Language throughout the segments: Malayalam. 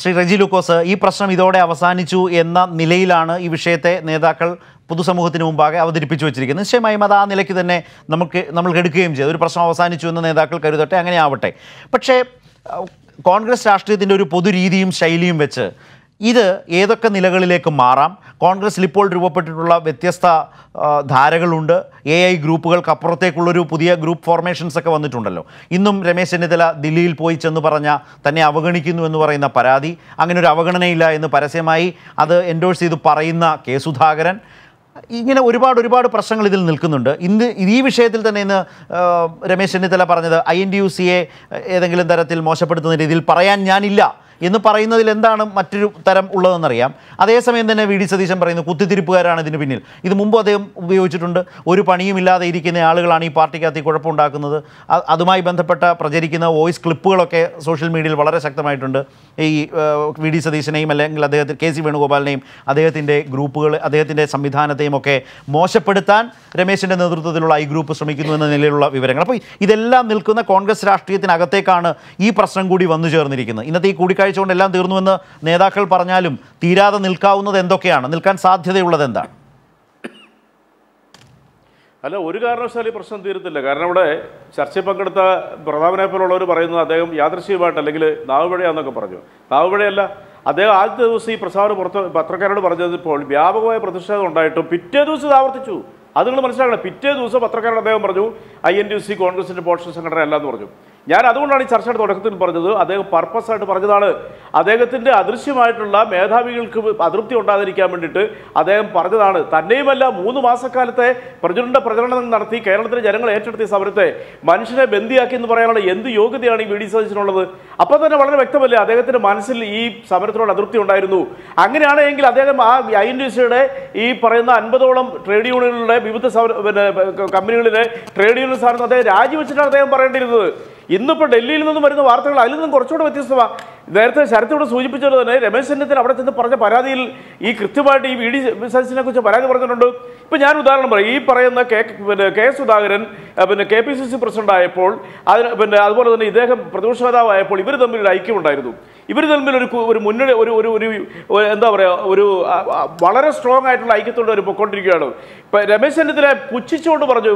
ശ്രീ റെജി ലൂക്കോസ് ഈ പ്രശ്നം ഇതോടെ അവസാനിച്ചു എന്ന നിലയിലാണ് ഈ വിഷയത്തെ നേതാക്കൾ പൊതുസമൂഹത്തിന് മുമ്പാകെ അവതരിപ്പിച്ചു വെച്ചിരിക്കുന്നത് നിശ്ചയമായും അത് ആ നിലയ്ക്ക് തന്നെ നമുക്ക് നമ്മൾ എടുക്കുകയും ചെയ്തു ഒരു പ്രശ്നം അവസാനിച്ചു എന്ന് നേതാക്കൾ കരുതട്ടെ അങ്ങനെ ആവട്ടെ പക്ഷേ കോൺഗ്രസ് രാഷ്ട്രീയത്തിൻ്റെ ഒരു പൊതുരീതിയും ശൈലിയും വെച്ച് ഇത് ഏതൊക്കെ നിലകളിലേക്ക് മാറാം കോൺഗ്രസ്സിൽ ഇപ്പോൾ രൂപപ്പെട്ടിട്ടുള്ള വ്യത്യസ്ത ധാരകളുണ്ട് എ ഐ ഗ്രൂപ്പുകൾക്ക് അപ്പുറത്തേക്കുള്ളൊരു പുതിയ ഗ്രൂപ്പ് ഫോർമേഷൻസ് ഒക്കെ വന്നിട്ടുണ്ടല്ലോ ഇന്നും രമേശ് ചെന്നിത്തല ദില്ലിയിൽ പോയി ചെന്ന് പറഞ്ഞ തന്നെ അവഗണിക്കുന്നു എന്ന് പറയുന്ന പരാതി അങ്ങനെ ഒരു അവഗണനയില്ല എന്ന് പരസ്യമായി അത് എൻഡോഴ്സ് ചെയ്ത് പറയുന്ന കെ സുധാകരൻ ഇങ്ങനെ ഒരുപാട് ഒരുപാട് പ്രശ്നങ്ങൾ ഇതിൽ നിൽക്കുന്നുണ്ട് ഇന്ന് ഈ വിഷയത്തിൽ തന്നെ ഇന്ന് രമേശ് ചെന്നിത്തല പറഞ്ഞത് ഐ എൻ ഡി യു സിയെ ഏതെങ്കിലും തരത്തിൽ മോശപ്പെടുത്തുന്ന രീതിയിൽ പറയാൻ ഞാനില്ല എന്ന് പറയുന്നതിൽ എന്താണ് മറ്റൊരു തരം ഉള്ളതെന്നറിയാം അതേസമയം തന്നെ വി ഡി സതീശൻ പറയുന്നു കുത്തിത്തിരിപ്പുകാരാണ് ഇതിന് പിന്നിൽ ഇത് മുമ്പ് അദ്ദേഹം ഉപയോഗിച്ചിട്ടുണ്ട് ഒരു പണിയും ഇല്ലാതെ ഇരിക്കുന്ന ആളുകളാണ് ഈ പാർട്ടിക്കകത്ത് ഈ കുഴപ്പമുണ്ടാക്കുന്നത് അതുമായി ബന്ധപ്പെട്ട പ്രചരിക്കുന്ന വോയിസ് ക്ലിപ്പുകളൊക്കെ സോഷ്യൽ മീഡിയയിൽ വളരെ ശക്തമായിട്ടുണ്ട് ഈ വി ഡി സതീശനെയും അല്ലെങ്കിൽ അദ്ദേഹത്തിന് കെ സി വേണുഗോപാലിനെയും അദ്ദേഹത്തിൻ്റെ ഗ്രൂപ്പുകൾ അദ്ദേഹത്തിൻ്റെ സംവിധാനത്തെയും ഒക്കെ മോശപ്പെടുത്താൻ രമേശിൻ്റെ നേതൃത്വത്തിലുള്ള ഐ ഗ്രൂപ്പ് ശ്രമിക്കുന്നു എന്ന നിലയിലുള്ള വിവരങ്ങൾ അപ്പോൾ ഇതെല്ലാം നിൽക്കുന്ന കോൺഗ്രസ് രാഷ്ട്രീയത്തിനകത്തേക്കാണ് ഈ പ്രശ്നം കൂടി വന്നു ചേർന്നിരിക്കുന്നത് ഇന്നത്തെ ഈ കൂടിക്കാഴ്ച സംസാരിച്ചുകൊണ്ട് എല്ലാം തീർന്നുവെന്ന് നേതാക്കൾ പറഞ്ഞാലും തീരാതെ നിൽക്കാവുന്നത് എന്തൊക്കെയാണ് നിൽക്കാൻ സാധ്യതയുള്ളത് എന്താണ് അല്ല ഒരു കാരണവശാലും ഈ പ്രശ്നം തീരത്തില്ല കാരണം ഇവിടെ ചർച്ചയിൽ പങ്കെടുത്ത പ്രതാപനെ പോലുള്ളവർ പറയുന്നത് അദ്ദേഹം യാദൃശ്യമായിട്ട് അല്ലെങ്കിൽ നാവുപഴയാന്നൊക്കെ പറഞ്ഞു നാവുപഴയല്ല അദ്ദേഹം ആദ്യത്തെ ദിവസം ഈ പ്രസ്താവന പുറത്ത് പത്രക്കാരോട് പറഞ്ഞപ്പോൾ വ്യാപകമായ പ്രതിഷേധം ഉണ്ടായിട്ടും പിറ്റേ ദിവസം ഇത് ആവർത്തിച്ചു അത് നിങ്ങൾ മനസ്സിലാക്കണം പിറ്റേ ദിവസം പത്രക്കാരോട് അദ്ദേഹം പറഞ്ഞു ഐ എൻ ഡി സി കോൺഗ്രസിൻ്റെ പോഷൻ സംഘടന അല്ല എന്ന് പറഞ്ഞു ഞാൻ അതുകൊണ്ടാണ് ഈ ചർച്ചയുടെ തുടക്കത്തിൽ പറഞ്ഞത് അദ്ദേഹം പർപ്പസായിട്ട് പറഞ്ഞതാണ് അദ്ദേഹത്തിൻ്റെ അദൃശ്യമായിട്ടുള്ള മേധാവികൾക്ക് അതൃപ്തി ഉണ്ടാതിരിക്കാൻ വേണ്ടിയിട്ട് അദ്ദേഹം പറഞ്ഞതാണ് തന്നെയുമല്ല മൂന്ന് മാസക്കാലത്തെ പ്രചുരണ്ട പ്രചരണം നടത്തി കേരളത്തിലെ ജനങ്ങൾ ഏറ്റെടുത്തിയ സമരത്തെ മനുഷ്യനെ ബന്ദിയാക്കി എന്ന് പറയാനുള്ള എന്ത് യോഗ്യതയാണ് ഈ വി ഡി സതീശനുള്ളത് അപ്പോൾ തന്നെ വളരെ വ്യക്തമല്ലേ അദ്ദേഹത്തിൻ്റെ മനസ്സിൽ ഈ സമരത്തിനോട് അതൃപ്തി ഉണ്ടായിരുന്നു അങ്ങനെയാണെങ്കിൽ അദ്ദേഹം ആ ഐ എൻ ഈ പറയുന്ന അൻപതോളം ട്രേഡ് യൂണിയനുകളുടെ വിവിധ പിന്നെ കമ്പനികളിലെ ട്രേഡ് യൂണിയൻ സ്ഥാനത്ത് അദ്ദേഹം രാജിവെച്ചിട്ടാണ് അദ്ദേഹം പറയേണ്ടിയിരുന്നത് ഇന്നിപ്പോൾ ഡൽഹിയിൽ നിന്നും വരുന്ന വാർത്തകൾ അതിൽ നിന്നും കുറച്ചുകൂടെ വ്യത്യസ്തമാണ് നേരത്തെ ശരത്തോട് സൂചിപ്പിച്ചത് തന്നെ രമേശ് ചെന്നിത്തല അവിടെ ചെന്ന് പറഞ്ഞ പരാതിയിൽ ഈ കൃത്യമായിട്ട് ഈ വി ഡി സതീശനെ കുറിച്ച് പരാതി പറഞ്ഞിട്ടുണ്ട് ഇപ്പം ഞാൻ ഉദാഹരണം പറയും ഈ പറയുന്ന കെ പിന്നെ കെ സുധാകരൻ പിന്നെ K P C C president ആയപ്പോൾ അതിന് പിന്നെ അതുപോലെ തന്നെ ഇദ്ദേഹം പ്രതിപക്ഷ നേതാവായപ്പോൾ ഇവർ തമ്മിലൊരു ഐക്യമുണ്ടായിരുന്നു ഇവർ തമ്മിൽ ഒരു ഒരു മുന്നണി ഒരു ഒരു ഒരു എന്താ പറയുക ഒരു വളരെ സ്ട്രോങ് ആയിട്ടുള്ള ഐക്യത്തോടെ ഒരു പൊക്കോണ്ടിരിക്കുകയാണ് ഇപ്പം രമേശ് ചെന്നിത്തല പുച്ഛിച്ചുകൊണ്ട് പറഞ്ഞു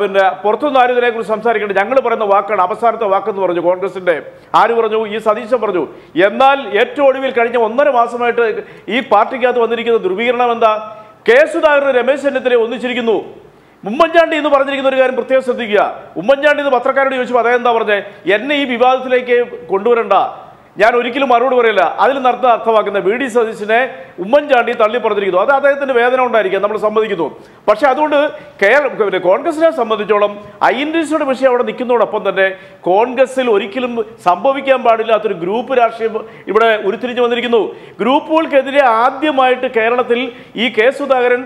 പിന്നെ പുറത്തുനിന്ന് ആരും ഇതിനെക്കുറിച്ച് സംസാരിക്കേണ്ട ഞങ്ങൾ പറയുന്ന വാക്കാണ് അവസാനത്തെ വാക്കെന്ന് പറഞ്ഞു കോൺഗ്രസിൻ്റെ ആര് പറഞ്ഞു ഈ സതീശൻ പറഞ്ഞു എന്നാൽ ഏറ്റവും ഒടുവിൽ കഴിഞ്ഞ ഒന്നര മാസമായിട്ട് ഈ പാർട്ടിക്കകത്ത് വന്നിരിക്കുന്ന ധ്രുവീകരണം എന്താ കെ സുധാകരൻ രമേശ് ചെന്നിത്തലയെ ഒന്നിച്ചിരിക്കുന്നു ഉമ്മൻചാണ്ടി എന്ന് പറഞ്ഞിരിക്കുന്ന ഒരു കാര്യം പ്രത്യേകം ശ്രദ്ധിക്കുക ഉമ്മൻചാണ്ടി എന്ന് പത്രക്കാരോട് ചോദിച്ചപ്പോൾ അദ്ദേഹം എന്താ പറഞ്ഞത് എന്നെ ഈ വിവാദത്തിലേക്ക് കൊണ്ടുവരണ്ട ഞാൻ ഒരിക്കലും മറുപടി പറയില്ല അതിൽ നടത്തുന്ന അർത്ഥമാക്കുന്ന വി ഡി സതീശനെ ഉമ്മൻചാണ്ടി തള്ളിപ്പറഞ്ഞിരിക്കുന്നു അത് അദ്ദേഹത്തിൻ്റെ വേദന ഉണ്ടായിരിക്കാം നമ്മൾ സമ്മതിക്കുന്നു പക്ഷേ അതുകൊണ്ട് കേരള പിന്നെ കോൺഗ്രസിനെ സംബന്ധിച്ചോളം ഐഡൻറ്റിറ്റിയുടെ വിഷയം അവിടെ നിൽക്കുന്നതോടൊപ്പം തന്നെ കോൺഗ്രസിൽ ഒരിക്കലും സംഭവിക്കാൻ പാടില്ലാത്തൊരു ഗ്രൂപ്പ് രാഷ്ട്രീയം ഇവിടെ ഉരുത്തിരിഞ്ഞ് വന്നിരിക്കുന്നു ഗ്രൂപ്പുകൾക്കെതിരെ ആദ്യമായിട്ട് കേരളത്തിൽ ഈ K Sudhakaran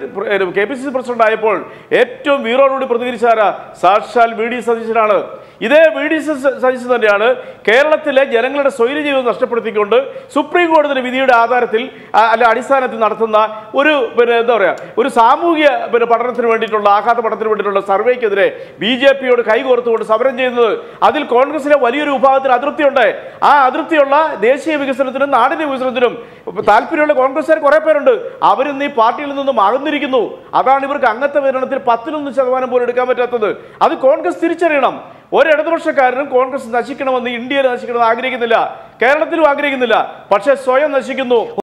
K P C C president ആയപ്പോൾ ഏറ്റവും വീറോടുകൂടി പ്രതികരിച്ചാര സാക്ഷാൽ വി ഡി സതീശനാണ് ഇതേ വി ഡി സതീശൻ തന്നെയാണ് കേരളത്തിലെ ജനങ്ങളുടെ സ്വൈര്യ ജീവിതം നഷ്ടപ്പെടുത്തിക്കൊണ്ട് സുപ്രീം കോടതിയുടെ വിധിയുടെ ആധാരത്തിൽ അല്ല അടിസ്ഥാനത്തിൽ നടത്തുന്ന ഒരു പിന്നെ എന്താ പറയുക ഒരു സാമൂഹ്യ പിന്നെ പഠനത്തിന് വേണ്ടിയിട്ടുള്ള ആഘാത പഠനത്തിന് വേണ്ടിയിട്ടുള്ള സർവേക്കെതിരെ ബി ജെ പിയോട് കൈകോർത്തുകൊണ്ട് സമരം ചെയ്യുന്നത് അതിൽ കോൺഗ്രസിലെ വലിയൊരു വിഭാഗത്തിന് അതൃപ്തിയുണ്ട് ആ അതൃപ്തിയുള്ള ദേശീയ വികസനത്തിനും നാടിന്റെ വികസനത്തിനും താല്പര്യമുള്ള കോൺഗ്രസ്സുകാർ കുറേ പേരുണ്ട് അവരിന്ന് ഈ പാർട്ടിയിൽ നിന്നും അകന്നിരിക്കുന്നു അതാണ് ഇവർക്ക് അംഗത്വ വിതരണത്തിൽ പത്തിലൊന്ന് ശതമാനം പോലും എടുക്കാൻ പറ്റാത്തത് അത് കോൺഗ്രസ് തിരിച്ചറിയണം ഒരു ഇടതുപക്ഷക്കാരനും കോൺഗ്രസ് നശിക്കണമെന്ന് ഇന്ത്യയിൽ നശിക്കണമെന്ന് ആഗ്രഹിക്കുന്നില്ല കേരളത്തിലും ആഗ്രഹിക്കുന്നില്ല പക്ഷേ സ്വയം നശിക്കുന്നു